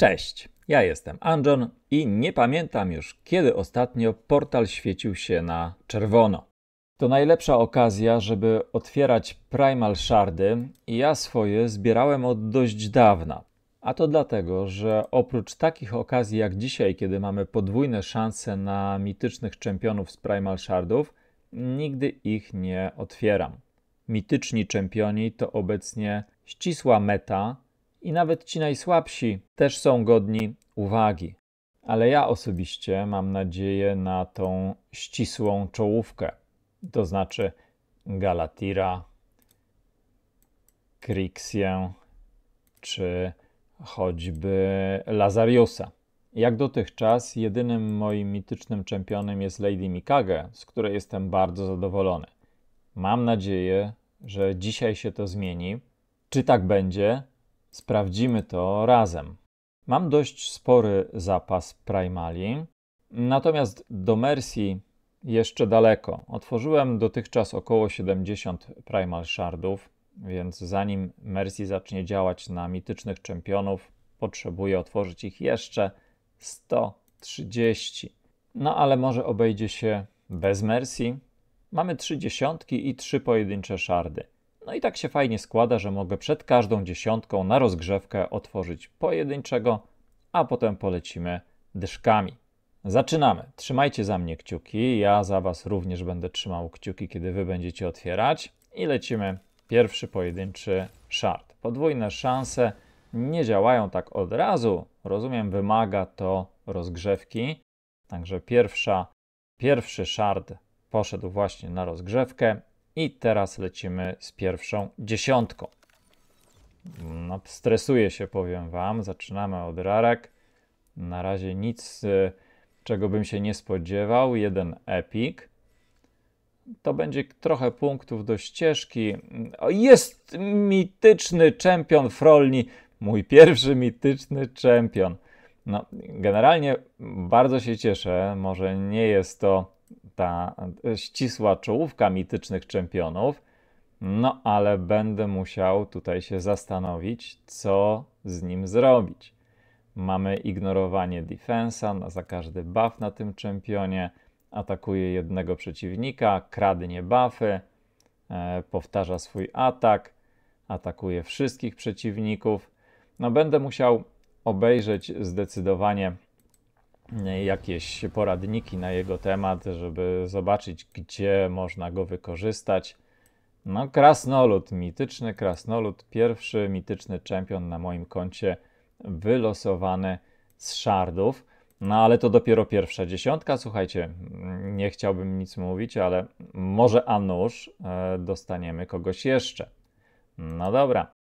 Cześć, ja jestem Anjon i nie pamiętam już, kiedy ostatnio portal świecił się na czerwono. To najlepsza okazja, żeby otwierać primal shardy i ja swoje zbierałem od dość dawna. A to dlatego, że oprócz takich okazji jak dzisiaj, kiedy mamy podwójne szanse na mitycznych czempionów z primal shardów, nigdy ich nie otwieram. Mityczni czempioni to obecnie ścisła meta, i nawet ci najsłabsi też są godni uwagi. Ale ja osobiście mam nadzieję na tą ścisłą czołówkę, to znaczy Galatira, Krixię czy choćby Lazariusa. Jak dotychczas, jedynym moim mitycznym czempionem jest Lady Mikage, z której jestem bardzo zadowolony. Mam nadzieję, że dzisiaj się to zmieni. Czy tak będzie, Sprawdzimy to razem. Mam dość spory zapas primali, natomiast do Mercy jeszcze daleko. Otworzyłem dotychczas około 70 primal shardów, więc zanim Mercy zacznie działać na mitycznych czempionów, potrzebuję otworzyć ich jeszcze 130. No ale może obejdzie się bez Mercy. Mamy trzy dziesiątki i trzy pojedyncze szardy. No i tak się fajnie składa, że mogę przed każdą dziesiątką na rozgrzewkę otworzyć pojedynczego, a potem polecimy dyszkami. Zaczynamy. Trzymajcie za mnie kciuki. Ja za Was również będę trzymał kciuki, kiedy Wy będziecie otwierać. I lecimy. Pierwszy pojedynczy szart. Podwójne szanse nie działają tak od razu. Rozumiem, wymaga to rozgrzewki. Także pierwsza, pierwszy szard poszedł właśnie na rozgrzewkę i teraz lecimy z pierwszą dziesiątką. No, stresuję się, powiem Wam. Zaczynamy od rarek. Na razie nic, y, czego bym się nie spodziewał. Jeden epic. To będzie trochę punktów do ścieżki. O, jest mityczny czempion Frolni. Mój pierwszy mityczny czempion. No, generalnie bardzo się cieszę. Może nie jest to ta ścisła czołówka mitycznych czempionów. No ale będę musiał tutaj się zastanowić, co z nim zrobić. Mamy ignorowanie defensa na no, za każdy buff na tym czempionie. Atakuje jednego przeciwnika, kradnie buffy, e, powtarza swój atak, atakuje wszystkich przeciwników. No będę musiał obejrzeć zdecydowanie jakieś poradniki na jego temat, żeby zobaczyć, gdzie można go wykorzystać. No, krasnolud, mityczny krasnolud, pierwszy mityczny czempion na moim koncie, wylosowany z szardów. No, ale to dopiero pierwsza dziesiątka. Słuchajcie, nie chciałbym nic mówić, ale może a nuż e, dostaniemy kogoś jeszcze. No dobra,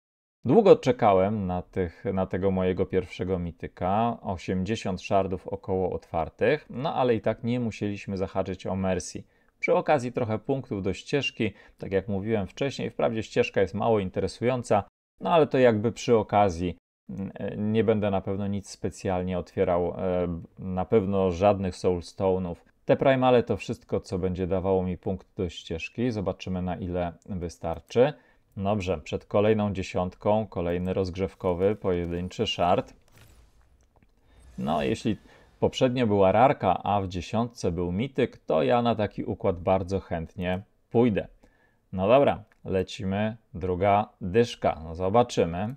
Długo czekałem na, tych, na tego mojego pierwszego mityka, 80 szardów około otwartych, no ale i tak nie musieliśmy zahaczyć o Mercy. Przy okazji trochę punktów do ścieżki, tak jak mówiłem wcześniej, wprawdzie ścieżka jest mało interesująca, no ale to jakby przy okazji. Mm, e, nie będę na pewno nic specjalnie otwierał, e, na pewno żadnych soulstone'ów. Te primale to wszystko, co będzie dawało mi punkt do ścieżki. Zobaczymy na ile wystarczy. Dobrze, przed kolejną dziesiątką, kolejny rozgrzewkowy, pojedynczy szart. No, jeśli poprzednio była rarka, a w dziesiątce był mityk, to ja na taki układ bardzo chętnie pójdę. No dobra, lecimy. Druga dyszka. No zobaczymy.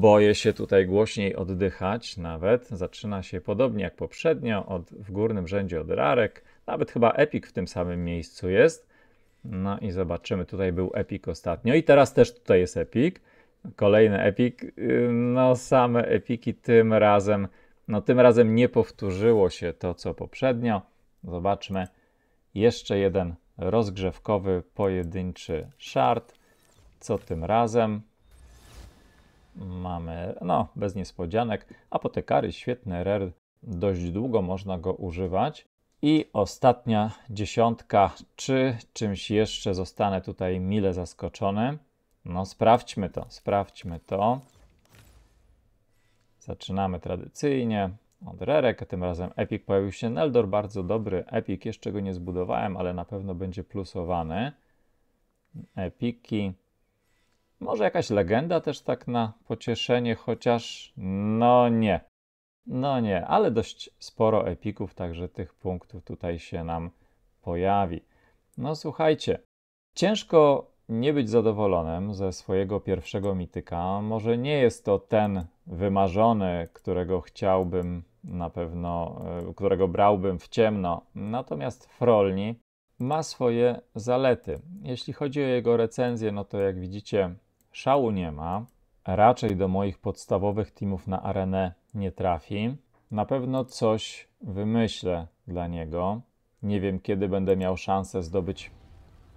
Boję się tutaj głośniej oddychać nawet. Zaczyna się podobnie jak poprzednio, od, w górnym rzędzie od rarek. Nawet chyba epik w tym samym miejscu jest. No i zobaczymy, tutaj był Epic ostatnio i teraz też tutaj jest Epic. Kolejny Epic, no same Epiki tym razem, no tym razem nie powtórzyło się to, co poprzednio. Zobaczmy, jeszcze jeden rozgrzewkowy, pojedynczy shard. Co tym razem? Mamy, no, bez niespodzianek, apotekary, świetny rare, dość długo można go używać. I ostatnia dziesiątka. Czy czymś jeszcze zostanę tutaj mile zaskoczony? No, sprawdźmy to, sprawdźmy to. Zaczynamy tradycyjnie od rerek. Tym razem Epic pojawił się Neldor, bardzo dobry Epic. Jeszcze go nie zbudowałem, ale na pewno będzie plusowany. Epiki. Może jakaś legenda też tak na pocieszenie, chociaż no nie, no nie, ale dość sporo epików, także tych punktów tutaj się nam pojawi. No słuchajcie, ciężko nie być zadowolonym ze swojego pierwszego mityka. Może nie jest to ten wymarzony, którego chciałbym na pewno, e, którego brałbym w ciemno. Natomiast Frolni ma swoje zalety. Jeśli chodzi o jego recenzję, no to jak widzicie, szału nie ma. Raczej do moich podstawowych teamów na arenę nie trafi. Na pewno coś wymyślę dla niego. Nie wiem, kiedy będę miał szansę zdobyć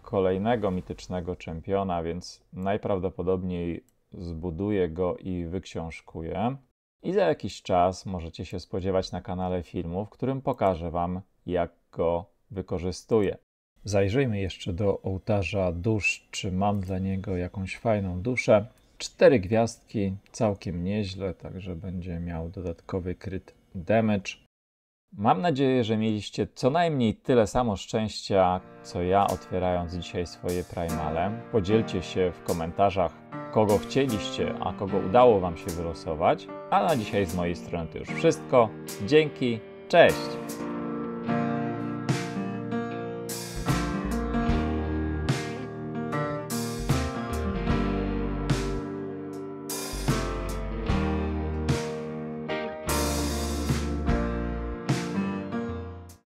kolejnego mitycznego czempiona, więc najprawdopodobniej zbuduję go i wyksiążkuję. I za jakiś czas możecie się spodziewać na kanale filmu, w którym pokażę Wam, jak go wykorzystuję. Zajrzyjmy jeszcze do ołtarza dusz, czy mam dla niego jakąś fajną duszę. Cztery gwiazdki, całkiem nieźle, także będzie miał dodatkowy kryt damage. Mam nadzieję, że mieliście co najmniej tyle samo szczęścia, co ja otwierając dzisiaj swoje primale. Podzielcie się w komentarzach, kogo chcieliście, a kogo udało Wam się wylosować. A na dzisiaj z mojej strony to już wszystko. Dzięki, cześć!